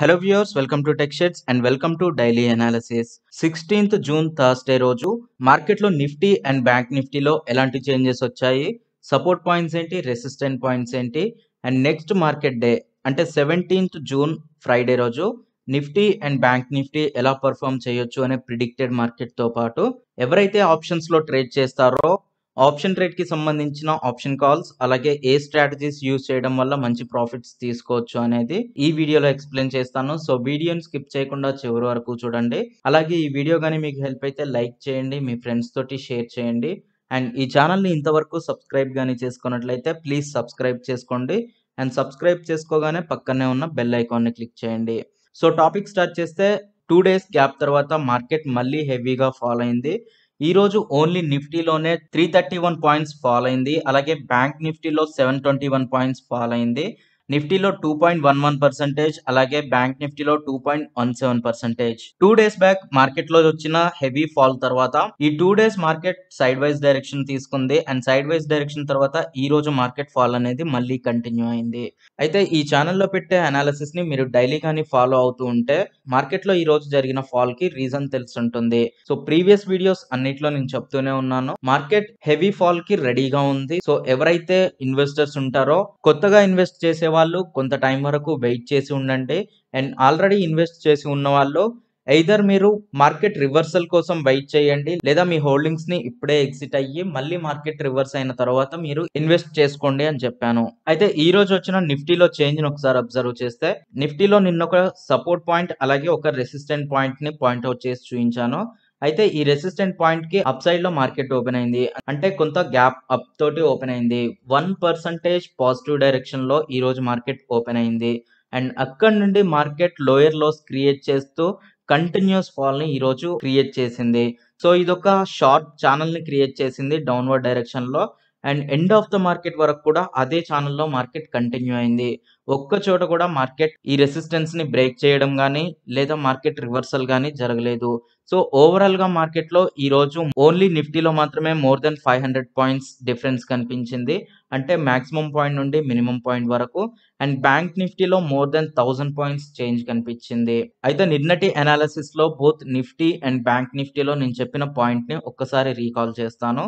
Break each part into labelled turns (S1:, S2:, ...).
S1: hello viewers welcome to sheds and welcome to daily analysis sixteenth June Thursday రోజు మార్కెట్లో Nifty and bank నిఫ్టీలో ఎలాంటి changes వచ్చాయి support points ఏంటి resistant points ఏంటి అండ్ నెక్స్ట్ మార్కెట్ డే అంటే seventeenth June Friday రోజు Nifty and bank Nifty ఎలా పర్ఫామ్ చేయొచ్చు అనే ప్రిడిక్టెడ్ మార్కెట్తో పాటు ఎవరైతే ఆప్షన్స్లో ట్రేడ్ చేస్తారో ఆప్షన్ ట్రేడ్కి సంబంధించిన ఆప్షన్ కాల్స్ అలాగే ఏ స్ట్రాటజీస్ యూజ్ చేయడం వల్ల మంచి ప్రాఫిట్స్ తీసుకోవచ్చు అనేది ఈ వీడియోలో ఎక్స్ప్లెయిన్ చేస్తాను సో వీడియోని స్కిప్ చేయకుండా చివరి వరకు చూడండి అలాగే ఈ వీడియో కానీ మీకు హెల్ప్ అయితే లైక్ చేయండి మీ ఫ్రెండ్స్ తోటి షేర్ చేయండి అండ్ ఈ ఛానల్ని ఇంతవరకు సబ్స్క్రైబ్ కానీ చేసుకున్నట్లయితే ప్లీజ్ సబ్స్క్రైబ్ చేసుకోండి అండ్ సబ్స్క్రైబ్ చేసుకోగానే పక్కనే ఉన్న బెల్ ఐకాన్ని క్లిక్ చేయండి సో టాపిక్ స్టార్ట్ చేస్తే టూ డేస్ గ్యాప్ తర్వాత మార్కెట్ మళ్ళీ హెవీగా ఫాలో అయింది ఈ రోజు ఓన్లీ నిఫ్టీలోనే three thirty one points fall అయింది అలాగే బ్యాంక్ నిఫ్టీలో seven twenty one points fall అయింది నిఫ్టీలో two point one one percentage అలాగే బ్యాంక్ నిఫ్టీలో two point one seven percentage two days back market లో వచ్చిన హెవీ ఫాల్ తర్వాత ఈ two days market side wise direction తీసుకుంది అండ్ సైడ్ వైజ్ డైరెక్షన్ తర్వాత ఈ రోజు మార్కెట్ ఫాల్ అనేది మళ్ళీ కంటిన్యూ అయింది అయితే ఈ ఛానల్లో పెట్టే అనాలిసిస్ ని మీరు డైలీ కానీ ఫాలో అవుతూ ఉంటే మార్కెట్ లో ఈ రోజు జరిగిన ఫాల్ కి రీజన్ తెలుసుంటుంది సో ప్రీవియస్ వీడియోస్ అన్నిట్లో నేను చెప్తూనే ఉన్నాను మార్కెట్ హెవీ ఫాల్ కి రెడీగా ఉంది సో ఎవరైతే ఇన్వెస్టర్స్ ఉంటారో కొత్తగా ఇన్వెస్ట్ చేసే వాళ్ళు కొంత టైం వరకు వెయిట్ చేసి ఉండండి అండ్ ఆల్రెడీ ఇన్వెస్ట్ చేసి ఉన్న వాళ్ళు ఎయిదర్ మీరు మార్కెట్ రివర్సల్ కోసం వెయిట్ చేయండి లేదా మీ హోల్డింగ్స్ ని ఇప్పుడే ఎగ్జిట్ అయ్యి మళ్ళీ మార్కెట్ రివర్స్ అయిన తర్వాత మీరు ఇన్వెస్ట్ చేసుకోండి అని చెప్పాను అయితే ఈ రోజు వచ్చిన నిఫ్టీలో చేంజ్ ని ఒకసారి అబ్జర్వ్ చేస్తే నిఫ్టీలో నిన్న ఒక సపోర్ట్ పాయింట్ అలాగే ఒక రెసిస్టెంట్ పాయింట్ ని పాయింట్ అవుట్ చేసి చూపించాను అయితే ఈ రెసిస్టెంట్ పాయింట్ కి అప్ సైడ్ లో మార్కెట్ ఓపెన్ అయింది అంటే కొంత గ్యాప్ అప్ తోటి ఓపెన్ అయింది వన్ పర్సంటేజ్ పాజిటివ్ డైరెక్షన్ లో ఈ రోజు మార్కెట్ ఓపెన్ అయింది అండ్ అక్కడ నుండి మార్కెట్ లోయర్ లోస్ క్రియేట్ చేస్తూ కంటిన్యూస్ ఫాల్ ని ఈ రోజు క్రియేట్ చేసింది సో ఇదొక షార్ట్ ఛానల్ ని క్రియేట్ చేసింది డౌన్వర్డ్ డైరెక్షన్ లో and end of the market వరకు కూడా అదే ఛానల్లో మార్కెట్ కంటిన్యూ అయింది ఒక్క చోట కూడా మార్కెట్ ఈ రెసిస్టెన్స్ని బ్రేక్ చేయడం కానీ లేదా మార్కెట్ రివర్సల్ కానీ జరగలేదు సో ఓవరాల్గా మార్కెట్లో ఈరోజు ఓన్లీ నిఫ్టీలో మాత్రమే more than five hundred points difference కనిపించింది అంటే మ్యాక్సిమం పాయింట్ నుండి మినిమం పాయింట్ వరకు అండ్ బ్యాంక్ నిఫ్టీలో more than thousand points change కనిపించింది అయితే నిన్నటి అనాలిసిస్లో బోత్ నిఫ్టీ అండ్ బ్యాంక్ నిఫ్టీలో నేను చెప్పిన పాయింట్ని ఒక్కసారి రీకాల్ చేస్తాను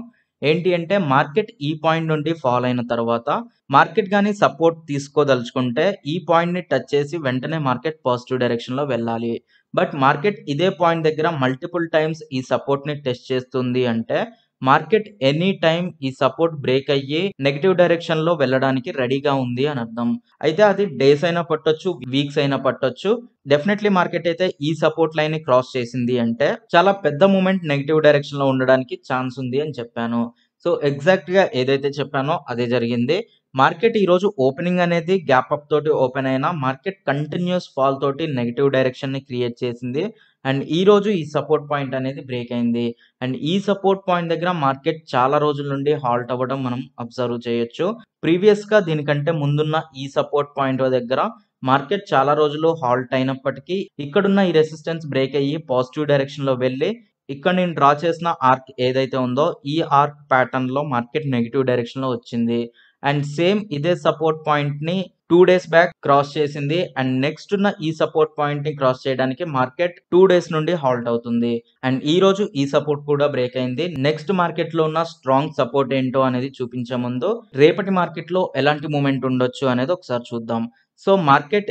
S1: ఏంటి అంటే మార్కెట్ ఈ పాయింట్ నుండి ఫాల్ అయిన తర్వాత మార్కెట్ కానీ సపోర్ట్ తీసుకోదలుచుకుంటే ఈ పాయింట్ని టచ్ చేసి వెంటనే మార్కెట్ పాజిటివ్ డైరెక్షన్లో వెళ్ళాలి బట్ మార్కెట్ ఇదే పాయింట్ దగ్గర మల్టిపుల్ టైమ్స్ ఈ సపోర్ట్ని టెస్ట్ చేస్తుంది అంటే మార్కెట్ ఎనీ టైం ఈ సపోర్ట్ బ్రేక్ అయ్యి నెగిటివ్ డైరెక్షన్ లో వెళ్ళడానికి రెడీగా ఉంది అని అర్థం అయితే అది డేస్ అయినా పట్టొచ్చు వీక్స్ అయినా పట్టొచ్చు డెఫినెట్లీ మార్కెట్ అయితే ఈ సపోర్ట్ లైన్ ని క్రాస్ చేసింది అంటే చాలా పెద్ద మూమెంట్ నెగిటివ్ డైరెక్షన్ లో ఉండడానికి ఛాన్స్ ఉంది అని చెప్పాను సో ఎగ్జాక్ట్ గా ఏదైతే చెప్పానో అదే జరిగింది మార్కెట్ ఈరోజు ఓపెనింగ్ అనేది గ్యాప్ అప్ తోటి ఓపెన్ అయినా మార్కెట్ కంటిన్యూస్ ఫాల్ తోటి నెగిటివ్ డైరెక్షన్ని క్రియేట్ చేసింది అండ్ ఈ రోజు ఈ సపోర్ట్ పాయింట్ అనేది బ్రేక్ అయింది అండ్ ఈ సపోర్ట్ పాయింట్ దగ్గర మార్కెట్ చాలా రోజుల నుండి హాల్ట్ అవ్వడం మనం అబ్జర్వ్ చేయొచ్చు ప్రీవియస్గా దీనికంటే ముందున్న ఈ సపోర్ట్ పాయింట్ దగ్గర మార్కెట్ చాలా రోజులు హాల్ట్ అయినప్పటికీ ఇక్కడున్న ఈ రెసిస్టెన్స్ బ్రేక్ అయ్యి పాజిటివ్ డైరెక్షన్లో వెళ్ళి ఇక్కడ నేను డ్రా చేసిన ఆర్క్ ఏదైతే ఉందో ఈ ఆర్క్ ప్యాటర్న్లో మార్కెట్ నెగిటివ్ డైరెక్షన్లో వచ్చింది అండ్ సేమ్ ఇదే సపోర్ట్ పాయింట్ ని టూ డేస్ బ్యాక్ క్రాస్ చేసింది అండ్ నెక్స్ట్ ఉన్న ఈ సపోర్ట్ పాయింట్ ని క్రాస్ చేయడానికి మార్కెట్ టూ డేస్ నుండి హాల్ట్ అవుతుంది అండ్ ఈ రోజు ఈ సపోర్ట్ కూడా బ్రేక్ అయింది నెక్స్ట్ మార్కెట్ లో ఉన్న స్ట్రాంగ్ సపోర్ట్ ఏంటో అనేది చూపించే ముందు రేపటి మార్కెట్ లో ఎలాంటి మూమెంట్ ఉండొచ్చు అనేది ఒకసారి చూద్దాం సో మార్కెట్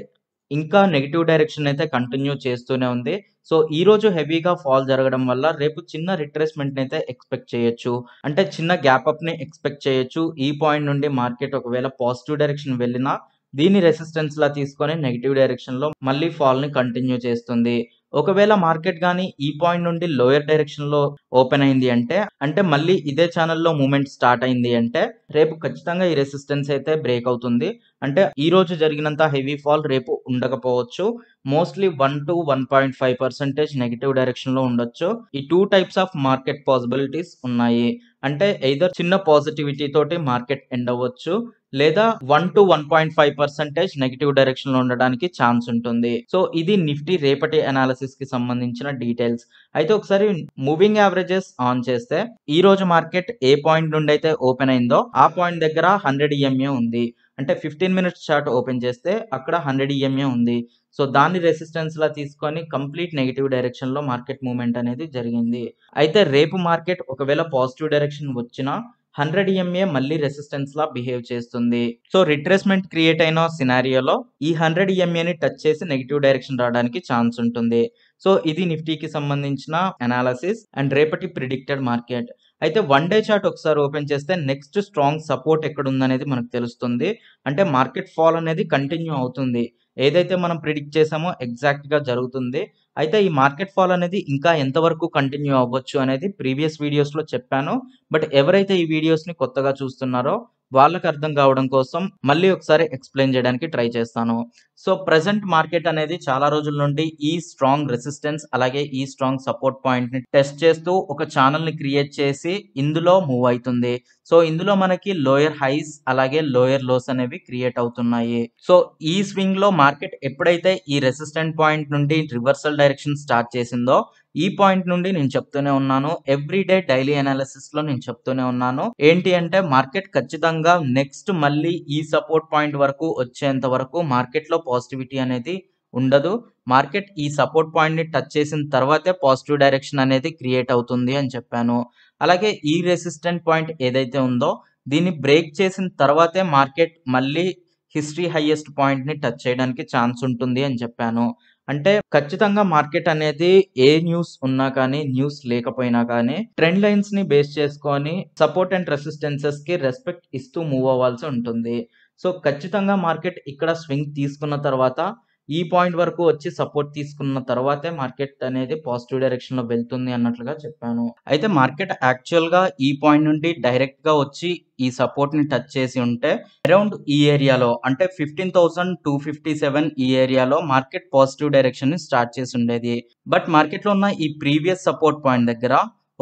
S1: ఇంకా నెగిటివ్ డైరెక్షన్ అయితే కంటిన్యూ చేస్తూనే ఉంది సో ఈ రోజు హెవీగా ఫాల్ జరగడం వల్ల రేపు చిన్న రిట్రేస్మెంట్ అయితే ఎక్స్పెక్ట్ చేయొచ్చు అంటే చిన్న గ్యాప్ అప్ ని ఎక్స్పెక్ట్ చేయొచ్చు ఈ పాయింట్ నుండి మార్కెట్ ఒకవేళ పాజిటివ్ డైరెక్షన్ వెళ్ళినా దీని రెసిస్టెన్స్లా తీసుకొని నెగిటివ్ డైరెక్షన్లో మళ్ళీ ఫాల్ని కంటిన్యూ చేస్తుంది ఒకవేళ మార్కెట్ కానీ ఈ పాయింట్ నుండి లోయర్ డైరెక్షన్లో ఓపెన్ అయింది అంటే అంటే మళ్ళీ ఇదే ఛానల్లో మూమెంట్ స్టార్ట్ అయింది అంటే రేపు ఖచ్చితంగా ఈ రెసిస్టెన్స్ అయితే బ్రేక్ అవుతుంది అంటే ఈ రోజు జరిగినంత హెవీ ఫాల్ రేపు ఉండకపోవచ్చు mostly one to one point five percentage negative డైరెక్షన్లో ఉండొచ్చు ఈ two types of market possibilities ఉన్నాయి అంటే ఎయిదర్ చిన్న పాజిటివిటీ తోటి మార్కెట్ ఎండ్ అవ్వచ్చు లేదా one to one point five percentage negative direction లో ఉండడానికి ఛాన్స్ ఉంటుంది సో ఇది నిఫ్టీ రేపటి అనాలిసిస్ కి సంబంధించిన డీటెయిల్స్ అయితే ఒకసారి మూవింగ్ యావరేజెస్ ఆన్ చేస్తే ఈ రోజు మార్కెట్ ఏ పాయింట్ నుండి అయితే ఓపెన్ అయిందో ఆ పాయింట్ దగ్గర హండ్రెడ్ ఈఎంఏ ఉంది అంటే ఫిఫ్టీన్ మినిట్స్ చార్ట్ ఓపెన్ చేస్తే అక్కడ హండ్రెడ్ ఈఎంఏ ఉంది సో దాన్ని రెసిస్టెన్స్ లా తీసుకొని కంప్లీట్ నెగిటివ్ డైరెక్షన్ లో మార్కెట్ మూవ్మెంట్ అనేది జరిగింది అయితే రేపు మార్కెట్ ఒకవేళ పాజిటివ్ డైరెక్షన్ వచ్చినా హండ్రెడ్ ఎంఏ మళ్ళీ రెసిస్టెన్స్ లా బిహేవ్ చేస్తుంది సో రిట్రేస్మెంట్ క్రియేట్ అయిన సినారియోలో ఈ హండ్రెడ్ ఎంఏని టచ్ చేసి నెగిటివ్ డైరెక్షన్ రావడానికి ఛాన్స్ ఉంటుంది సో ఇది నిఫ్టీకి సంబంధించిన అనాలసిస్ అండ్ రేపటి ప్రిడిక్టెడ్ మార్కెట్ అయితే వన్ డే చార్ట్ ఒకసారి ఓపెన్ చేస్తే నెక్స్ట్ స్ట్రాంగ్ సపోర్ట్ ఎక్కడ ఉందనేది మనకు తెలుస్తుంది అంటే మార్కెట్ ఫాల్ అనేది కంటిన్యూ అవుతుంది ఏదైతే మనం ప్రిడిక్ట్ చేసామో ఎగ్జాక్ట్గా జరుగుతుంది అయితే ఈ మార్కెట్ ఫాల్ అనేది ఇంకా ఎంతవరకు కంటిన్యూ అవ్వచ్చు అనేది ప్రీవియస్ వీడియోస్లో చెప్పాను బట్ ఎవరైతే ఈ వీడియోస్ని కొత్తగా చూస్తున్నారో వాళ్ళకు అర్థం కావడం కోసం మళ్ళీ ఒకసారి ఎక్స్ప్లెయిన్ చేయడానికి ట్రై చేస్తాను సో ప్రజెంట్ మార్కెట్ అనేది చాలా రోజుల నుండి ఈ స్ట్రాంగ్ రెసిస్టెన్స్ అలాగే ఈ స్ట్రాంగ్ సపోర్ట్ పాయింట్ని టెస్ట్ చేస్తూ ఒక ఛానల్ని క్రియేట్ చేసి వచ్చేసి ఇందులో మూవ్ అవుతుంది సో ఇందులో మనకి లోయర్ హైస్ అలాగే లోయర్ లోస్ అనేవి క్రియేట్ అవుతున్నాయి సో ఈ స్వింగ్ లో మార్కెట్ ఎప్పుడైతే ఈ రెసిస్టెంట్ పాయింట్ నుండి రివర్సల్ డైరెక్షన్ స్టార్ట్ చేసిందో ఈ పాయింట్ నుండి నేను చెప్తూనే ఉన్నాను ఎవ్రీ డే డైలీ అనాలిసిస్ లో నేను చెప్తూనే ఉన్నాను ఏంటి అంటే మార్కెట్ ఖచ్చితంగా నెక్స్ట్ మళ్ళీ ఈ సపోర్ట్ పాయింట్ వరకు వచ్చేంత వరకు మార్కెట్ లో పాజిటివిటీ అనేది ఉండదు మార్కెట్ ఈ సపోర్ట్ పాయింట్ ని టచ్ చేసిన తర్వాతే పాజిటివ్ డైరెక్షన్ అనేది క్రియేట్ అవుతుంది అని చెప్పాను అలాగే ఈ రెసిస్టెంట్ పాయింట్ ఏదైతే ఉందో దీన్ని బ్రేక్ చేసిన తర్వాతే మార్కెట్ మళ్ళీ హిస్టరీ హైయెస్ట్ పాయింట్ని టచ్ చేయడానికి ఛాన్స్ ఉంటుంది అని చెప్పాను అంటే ఖచ్చితంగా మార్కెట్ అనేది ఏ న్యూస్ ఉన్నా కానీ న్యూస్ లేకపోయినా కానీ ట్రెండ్ లైన్స్ ని బేస్ చేసుకొని సపోర్ట్ అండ్ రెసిస్టెన్సెస్ కి రెస్పెక్ట్ ఇస్తూ మూవ్ అవ్వాల్సి ఉంటుంది సో ఖచ్చితంగా మార్కెట్ ఇక్కడ స్వింగ్ తీసుకున్న తర్వాత ఈ పాయింట్ వరకు వచ్చి సపోర్ట్ తీసుకున్న తర్వాతే మార్కెట్ అనేది పాజిటివ్ డైరెక్షన్ లో వెళ్తుంది అన్నట్లుగా చెప్పాను అయితే మార్కెట్ యాక్చువల్ గా ఈ పాయింట్ నుండి డైరెక్ట్ గా వచ్చి ఈ సపోర్ట్ ని టచ్ చేసి ఉంటే అరౌండ్ ఈ ఏరియాలో అంటే fifteen thousand two fifty seven ఈ ఏరియాలో మార్కెట్ పాజిటివ్ డైరెక్షన్ ని స్టార్ట్ చేసి ఉండేది బట్ మార్కెట్ లో ఉన్న ఈ ప్రీవియస్ సపోర్ట్ పాయింట్ దగ్గర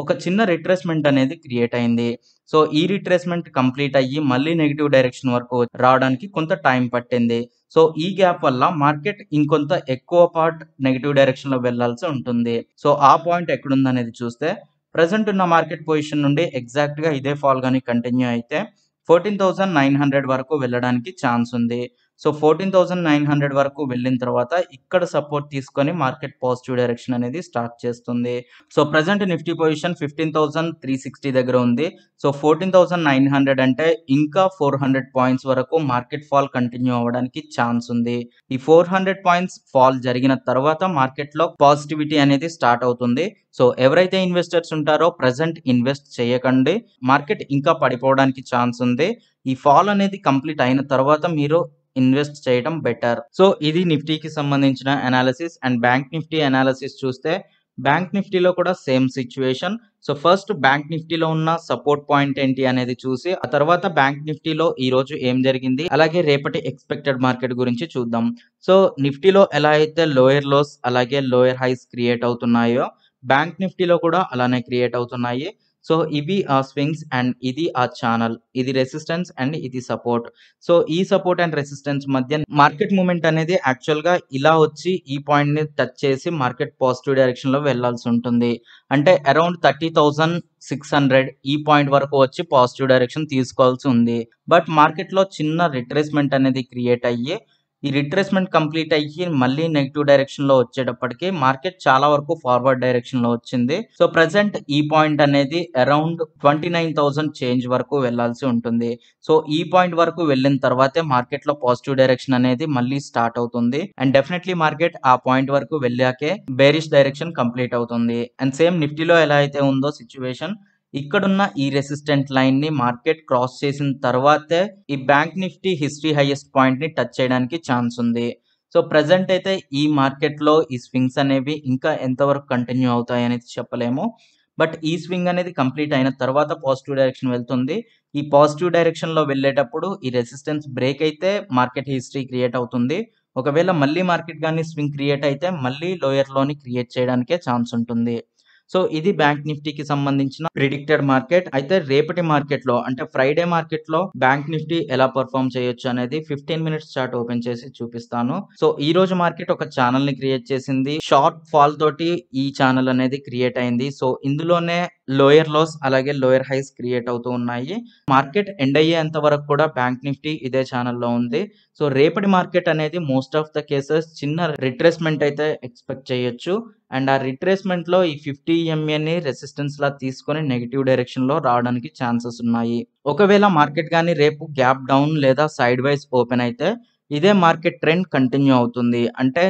S1: ఒక చిన్న రిట్రేస్మెంట్ అనేది క్రియేట్ అయింది సో ఈ రిట్రేస్మెంట్ కంప్లీట్ అయ్యి మళ్ళీ నెగిటివ్ డైరెక్షన్ వరకు రావడానికి కొంత టైం పట్టింది సో ఈ గ్యాప్ వల్ల మార్కెట్ ఇంకొంత ఎక్కువ పార్ట్ నెగిటివ్ డైరెక్షన్ లో వెళ్లాల్సి ఉంటుంది సో ఆ పాయింట్ ఎక్కడుంది అనేది చూస్తే ప్రజెంట్ ఉన్న మార్కెట్ పొజిషన్ నుండి ఎగ్జాక్ట్ గా ఇదే ఫాల్ కానీ కంటిన్యూ అయితే ఫోర్టీన్ థౌసండ్ నైన్ హండ్రెడ్ వరకు వెళ్ళడానికి ఛాన్స్ ఉంది so fourteen thousand nine hundred వరకు వెళ్ళిన తర్వాత ఇక్కడ సపోర్ట్ తీసుకొని మార్కెట్ పాజిటివ్ డైరెక్షన్ అనేది స్టార్ట్ చేస్తుంది so present Nifty position fifteen thousand three sixty దగ్గర ఉంది so fourteen thousand nine hundred అంటే ఇంకా ఫోర్ హండ్రెడ్ పాయింట్స్ వరకు మార్కెట్ ఫాల్ కంటిన్యూ అవ్వడానికి ఛాన్స్ ఉంది ఈ ఫోర్ హండ్రెడ్ పాయింట్స్ ఫాల్ జరిగిన తర్వాత మార్కెట్లో పాజిటివిటీ అనేది స్టార్ట్ అవుతుంది సో ఎవరైతే ఇన్వెస్టర్స్ ఉంటారో ప్రజెంట్ ఇన్వెస్ట్ చేయకండి మార్కెట్ ఇంకా పడిపోవడానికి ఛాన్స్ ఉంది ఈ ఫాల్ అనేది కంప్లీట్ అయిన తర్వాత మీరు ఇన్వెస్ట్ చేయడం బెటర్ సో ఇది నిఫ్టీకి సంబంధించిన analysis and bank Nifty analysis చూస్తే బ్యాంక్ నిఫ్టీలో కూడా same situation so first bank నిఫ్టీలో ఉన్న సపోర్ట్ పాయింట్ ఏంటి అనేది చూసి ఆ తర్వాత బ్యాంక్ నిఫ్టీలో ఈ రోజు ఏం జరిగింది అలాగే రేపటి ఎక్స్పెక్టెడ్ మార్కెట్ గురించి చూద్దాం సో నిఫ్టీలో ఎలా అయితే లోయర్ లోస్ అలాగే లోయర్ హైస్ క్రియేట్ అవుతున్నాయో బ్యాంక్ నిఫ్టీలో కూడా అలానే క్రియేట్ అవుతున్నాయి సో ఇవి ఆ స్వింగ్స్ అండ్ ఇది ఆ ఛానల్ ఇది రెసిస్టెన్స్ అండ్ ఇది సపోర్ట్ సో ఈ సపోర్ట్ అండ్ రెసిస్టెన్స్ మధ్య మార్కెట్ మూమెంట్ అనేది యాక్చువల్గా ఇలా వచ్చి ఈ పాయింట్ని టచ్ చేసి మార్కెట్ పాజిటివ్ డైరెక్షన్లో వెళ్లాల్సి ఉంటుంది అంటే around thirty thousand six hundred ఈ పాయింట్ వరకు వచ్చి పాజిటివ్ డైరెక్షన్ తీసుకోవాల్సి ఉంది బట్ మార్కెట్లో చిన్న రిట్రేస్మెంట్ అనేది క్రియేట్ అయ్యి ఈ రిట్రేస్మెంట్ కంప్లీట్ అయ్యి మళ్ళీ నెగిటివ్ డైరెక్షన్ లో వచ్చేటప్పటికి మార్కెట్ చాలా వరకు ఫార్వర్డ్ డైరెక్షన్ లో వచ్చింది సో ప్రజెంట్ ఈ పాయింట్ అనేది around twenty nine thousand change వరకు వెళ్లాల్సి ఉంటుంది సో ఈ పాయింట్ వరకు వెళ్ళిన తర్వాతే మార్కెట్ లో పాజిటివ్ డైరెక్షన్ అనేది మళ్ళీ స్టార్ట్ అవుతుంది అండ్ డెఫినెట్లీ మార్కెట్ ఆ పాయింట్ వరకు వెళ్ళాకే బేరిష్ డైరెక్షన్ కంప్లీట్ అవుతుంది అండ్ సేమ్ నిఫ్టీలో ఎలా అయితే ఉందో సిచ్యువేషన్ ఇక్కడున్న ఈ రెసిస్టెంట్ లైన్ ని మార్కెట్ క్రాస్ చేసిన తర్వాతే ఈ bank Nifty history highest point ని టచ్ చేయడానికి ఛాన్స్ ఉంది సో ప్రజెంట్ అయితే ఈ మార్కెట్ లో ఈ స్వింగ్స్ అనేవి ఇంకా ఎంతవరకు కంటిన్యూ అవుతాయి అనేది చెప్పలేము బట్ ఈ స్వింగ్ అనేది కంప్లీట్ అయిన తర్వాత పాజిటివ్ డైరెక్షన్ వెళ్తుంది ఈ పాజిటివ్ డైరెక్షన్ లో వెళ్ళేటప్పుడు ఈ రెసిస్టెన్స్ బ్రేక్ అయితే మార్కెట్ హిస్టరీ క్రియేట్ అవుతుంది ఒకవేళ మళ్ళీ మార్కెట్ కానీ స్వింగ్ క్రియేట్ అయితే మళ్ళీ లోయర్ లోని క్రియేట్ చేయడానికే ఛాన్స్ ఉంటుంది సో ఇది బ్యాంక్ నిఫ్టీకి సంబంధించిన ప్రిడిక్టెడ్ మార్కెట్ అయితే రేపటి మార్కెట్ లో అంటే ఫ్రైడే మార్కెట్ లో బ్యాంక్ నిఫ్టీ ఎలా పర్ఫామ్ చేయొచ్చు అనేది ఫిఫ్టీన్ మినిట్స్ చార్ట్ ఓపెన్ చేసి చూపిస్తాను సో ఈ రోజు మార్కెట్ ఒక ఛానల్ ని క్రియేట్ చేసింది షార్ట్ ఫాల్ తోటి ఈ ఛానల్ అనేది క్రియేట్ అయింది సో ఇందులోనే లోయర్ లోస్ అలాగే లోయర్ హైస్ క్రియేట్ అవుతూ ఉన్నాయి మార్కెట్ ఎండ్ అయ్యేంత వరకు కూడా బ్యాంక్ నిఫ్టీ ఇదే ఛానల్లో ఉంది సో రేపటి మార్కెట్ అనేది మోస్ట్ ఆఫ్ ద కేసెస్ చిన్న రిట్రెస్మెంట్ అయితే ఎక్స్పెక్ట్ చేయొచ్చు అండ్ ఆ రిట్రేస్మెంట్లో ఈ ఫిఫ్టీ ఎంఏని రెసిస్టెన్స్లా తీసుకొని నెగిటివ్ డైరెక్షన్లో రావడానికి ఛాన్సెస్ ఉన్నాయి ఒకవేళ మార్కెట్ కానీ రేపు గ్యాప్ డౌన్ లేదా సైడ్ వైజ్ ఓపెన్ అయితే ఇదే మార్కెట్ ట్రెండ్ కంటిన్యూ అవుతుంది అంటే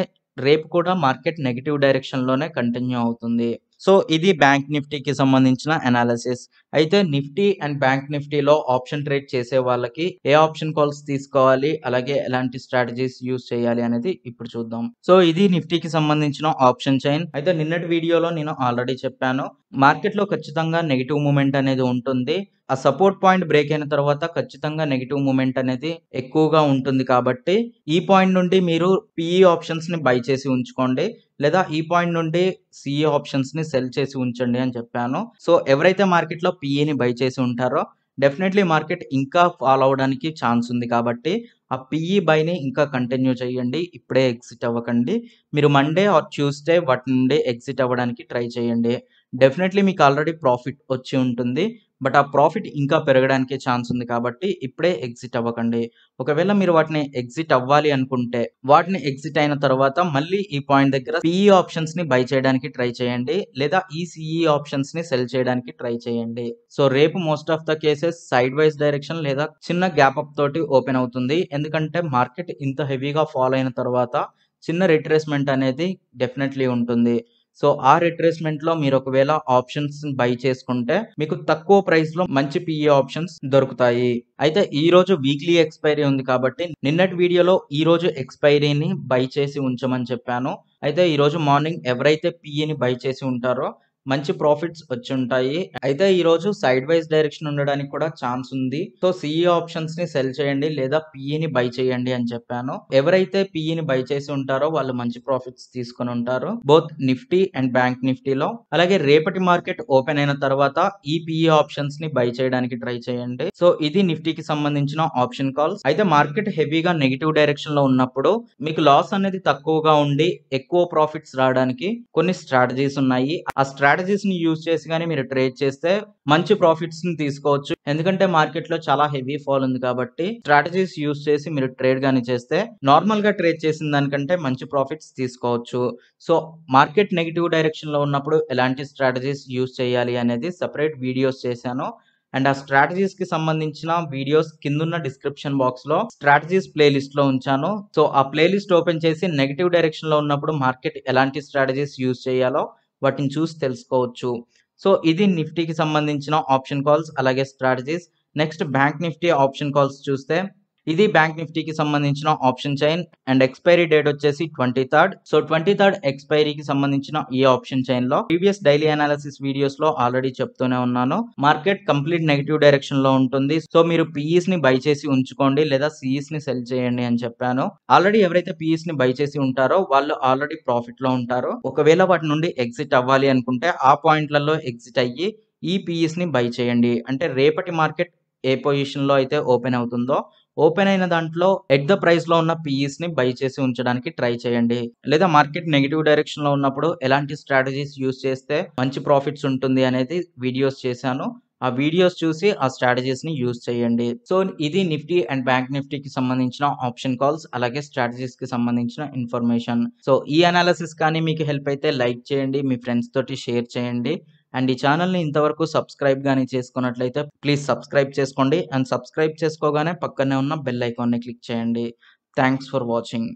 S1: రేపు కూడా మార్కెట్ నెగిటివ్ డైరెక్షన్లోనే కంటిన్యూ అవుతుంది సో ఇది బ్యాంక్ నిఫ్టీకి సంబంధించిన అనాలిసిస్ అయితే నిఫ్టీ అండ్ బ్యాంక్ నిఫ్టీలో ఆప్షన్ ట్రేడ్ చేసే వాళ్ళకి ఏ ఆప్షన్ కాల్స్ తీసుకోవాలి అలాగే ఎలాంటి స్ట్రాటజీస్ యూజ్ చేయాలి అనేది ఇప్పుడు చూద్దాం సో ఇది నిఫ్టీకి సంబంధించిన ఆప్షన్ చైన్ అయితే నిన్నటి వీడియోలో నేను ఆల్రెడీ చెప్పాను మార్కెట్లో ఖచ్చితంగా నెగిటివ్ మూమెంట్ అనేది ఉంటుంది ఆ సపోర్ట్ పాయింట్ బ్రేక్ అయిన తర్వాత ఖచ్చితంగా నెగిటివ్ మూమెంట్ అనేది ఎక్కువగా ఉంటుంది కాబట్టి ఈ పాయింట్ నుండి మీరు పిఈ ఆప్షన్స్ e ని బై చేసి ఉంచుకోండి లేదా ఈ పాయింట్ నుండి సిఏ ఆప్షన్స్ ని సెల్ చేసి ఉంచండి అని చెప్పాను సో ఎవరైతే మార్కెట్లో పిఏని బై చేసి ఉంటారో డెఫినెట్లీ మార్కెట్ ఇంకా ఫాలో అవడానికి ఛాన్స్ ఉంది కాబట్టి ఆ పిఈ e బైని ఇంకా కంటిన్యూ చేయండి ఇప్పుడే ఎగ్జిట్ అవ్వకండి మీరు మండే ఆర్ ట్యూస్డే వాటి నుండి ఎగ్జిట్ అవ్వడానికి ట్రై చేయండి డెఫినెట్లీ మీకు ఆల్రెడీ ప్రాఫిట్ వచ్చి ఉంటుంది బట్ ఆ ప్రాఫిట్ ఇంకా పెరగడానికి ఛాన్స్ ఉంది కాబట్టి ఇప్పుడే ఎగ్జిట్ అవ్వకండి ఒకవేళ మీరు వాటిని ఎగ్జిట్ అవ్వాలి అనుకుంటే వాటిని ఎగ్జిట్ అయిన తర్వాత మళ్ళీ ఈ పాయింట్ దగ్గర పిఈ ఆప్షన్స్ e ని బై చేయడానికి ట్రై చేయండి లేదా ఈ సిఈ ఆప్షన్స్ e ని సెల్ చేయడానికి ట్రై చేయండి సో రేపు most of the cases side wise direction లేదా చిన్న గ్యాప్ అప్ తోటి ఓపెన్ అవుతుంది ఎందుకంటే మార్కెట్ ఇంత హెవీగా ఫాలో అయిన తర్వాత చిన్న రిట్రేస్మెంట్ అనేది డెఫినెట్లీ ఉంటుంది సో ఆ లో మీరు ఒకవేళ ఆప్షన్స్ బై చేసుకుంటే మీకు తక్కువ ప్రైస్ లో మంచి పిఈ ఆప్షన్స్ e దొరుకుతాయి అయితే ఈ రోజు వీక్లీ ఎక్స్పైరీ ఉంది కాబట్టి నిన్నటి వీడియోలో ఈ రోజు ఎక్స్పైరీని బై చేసి ఉంచమని చెప్పాను అయితే ఈ రోజు మార్నింగ్ ఎవరైతే పిఈని e బై చేసి ఉంటారో మంచి ప్రాఫిట్స్ వచ్చి ఉంటాయి అయితే ఈ రోజు సైడ్ వైజ్ డైరెక్షన్ ఉండడానికి కూడా ఛాన్స్ ఉంది సో సిఈ ఆప్షన్స్ ని సెల్ చేయండి లేదా పిఈని బై చేయండి అని చెప్పాను ఎవరైతే పిఈని బై చేసి ఉంటారో వాళ్ళు మంచి ప్రాఫిట్స్ తీసుకుని ఉంటారు బోత్ నిఫ్టీ అండ్ బ్యాంక్ నిఫ్టీలో అలాగే రేపటి మార్కెట్ ఓపెన్ అయిన తర్వాత ఈ పిఈ ఆప్షన్స్ ని బై చేయడానికి ట్రై చేయండి సో ఇది నిఫ్టీకి సంబంధించిన ఆప్షన్ కాల్స్ అయితే మార్కెట్ హెవీగా నెగిటివ్ డైరెక్షన్ లో ఉన్నప్పుడు మీకు లాస్ అనేది తక్కువగా ఉండి ఎక్కువ ప్రాఫిట్స్ రావడానికి కొన్ని స్ట్రాటజీస్ ఉన్నాయి ఆ స్ట్రాటజీ ని యూజ్ చేసి కానీ మీరు ట్రేడ్ చేస్తే మంచి ప్రాఫిట్స్ ని తీసుకోవచ్చు ఎందుకంటే మార్కెట్లో చాలా హెవీ ఫాల్ ఉంది కాబట్టి స్ట్రాటజీస్ యూజ్ చేసి మీరు ట్రేడ్ కానీ చేస్తే నార్మల్గా ట్రేడ్ చేసిన దానికంటే మంచి ప్రాఫిట్స్ తీసుకోవచ్చు సో మార్కెట్ నెగిటివ్ డైరెక్షన్ లో ఉన్నప్పుడు ఎలాంటి స్ట్రాటజీస్ యూజ్ చేయాలి అనేది సపరేట్ వీడియోస్ చేశాను అండ్ ఆ స్ట్రాటజీస్ కి సంబంధించిన వీడియోస్ కిందున్న డిస్క్రిప్షన్ బాక్స్ లో స్ట్రాటజీస్ ప్లేలిస్ట్ లో ఉంచాను సో ఆ ప్లేలిస్ట్ ఓపెన్ చేసి నెగిటివ్ డైరెక్షన్ లో ఉన్నప్పుడు మార్కెట్ ఎలాంటి స్ట్రాటజీస్ యూజ్ చేయాలో వాటిని చూసి తెలుసుకోవచ్చు సో ఇది నిఫ్టీకి సంబంధించిన ఆప్షన్ కాల్స్ అలాగే strategies next bank Nifty option calls చూస్తే ఇది బ్యాంక్ నిఫ్టీకి సంబంధించిన option chain and expiry date వచ్చేసి twenty third so twenty third ఎక్స్పైరీకి సంబంధించిన ఈ ఆప్షన్ చైన్ లో ప్రీవియస్ డైలీ అనాలిసిస్ వీడియోస్ లో ఆల్రెడీ చెప్తూనే ఉన్నాను మార్కెట్ కంప్లీట్ నెగిటివ్ డైరెక్షన్ లో ఉంటుంది సో మీరు పీఈస్ e ని బై చేసి ఉంచుకోండి లేదా సిఈస్ e ని సెల్ చేయండి అని చెప్పాను ఆల్రెడీ ఎవరైతే పీఈస్ e ని బై చేసి ఉంటారో వాళ్ళు ఆల్రెడీ ప్రాఫిట్ లో ఉంటారు ఒకవేళ వాటి నుండి ఎగ్జిట్ అవ్వాలి అనుకుంటే ఆ పాయింట్లలో ఎగ్జిట్ అయ్యి ఈ పీఈస్ ని బై చేయండి అంటే రేపటి మార్కెట్ ఏ పొజిషన్ లో అయితే ఓపెన్ అవుతుందో ఓపెన్ అయిన దాంట్లో ఎట్ ద ప్రైస్ లో ఉన్న పిఈస్ ని బై చేసి ఉంచడానికి ట్రై చేయండి లేదా మార్కెట్ నెగిటివ్ డైరెక్షన్ లో ఉన్నప్పుడు ఎలాంటి స్ట్రాటజీస్ యూస్ చేస్తే మంచి ప్రాఫిట్స్ ఉంటుంది అనేది వీడియోస్ చేశాను ఆ వీడియోస్ చూసి ఆ స్ట్రాటజీస్ ని యూజ్ చేయండి సో ఇది నిఫ్టీ అండ్ బ్యాంక్ నిఫ్టీకి సంబంధించిన ఆప్షన్ కాల్స్ అలాగే స్ట్రాటజీస్ కి సంబంధించిన ఇన్ఫర్మేషన్ సో ఈ అనాలిసిస్ కానీ మీకు హెల్ప్ అయితే లైక్ చేయండి మీ ఫ్రెండ్స్ తోటి షేర్ చేయండి అండ్ ఈ ఛానల్ని ఇంతవరకు సబ్స్క్రైబ్ కానీ చేసుకున్నట్లయితే ప్లీజ్ సబ్స్క్రైబ్ చేసుకోండి అండ్ సబ్స్క్రైబ్ చేసుకోగానే పక్కనే ఉన్న బెల్ ఐకాన్ని క్లిక్ చేయండి థ్యాంక్స్ ఫర్ వాచింగ్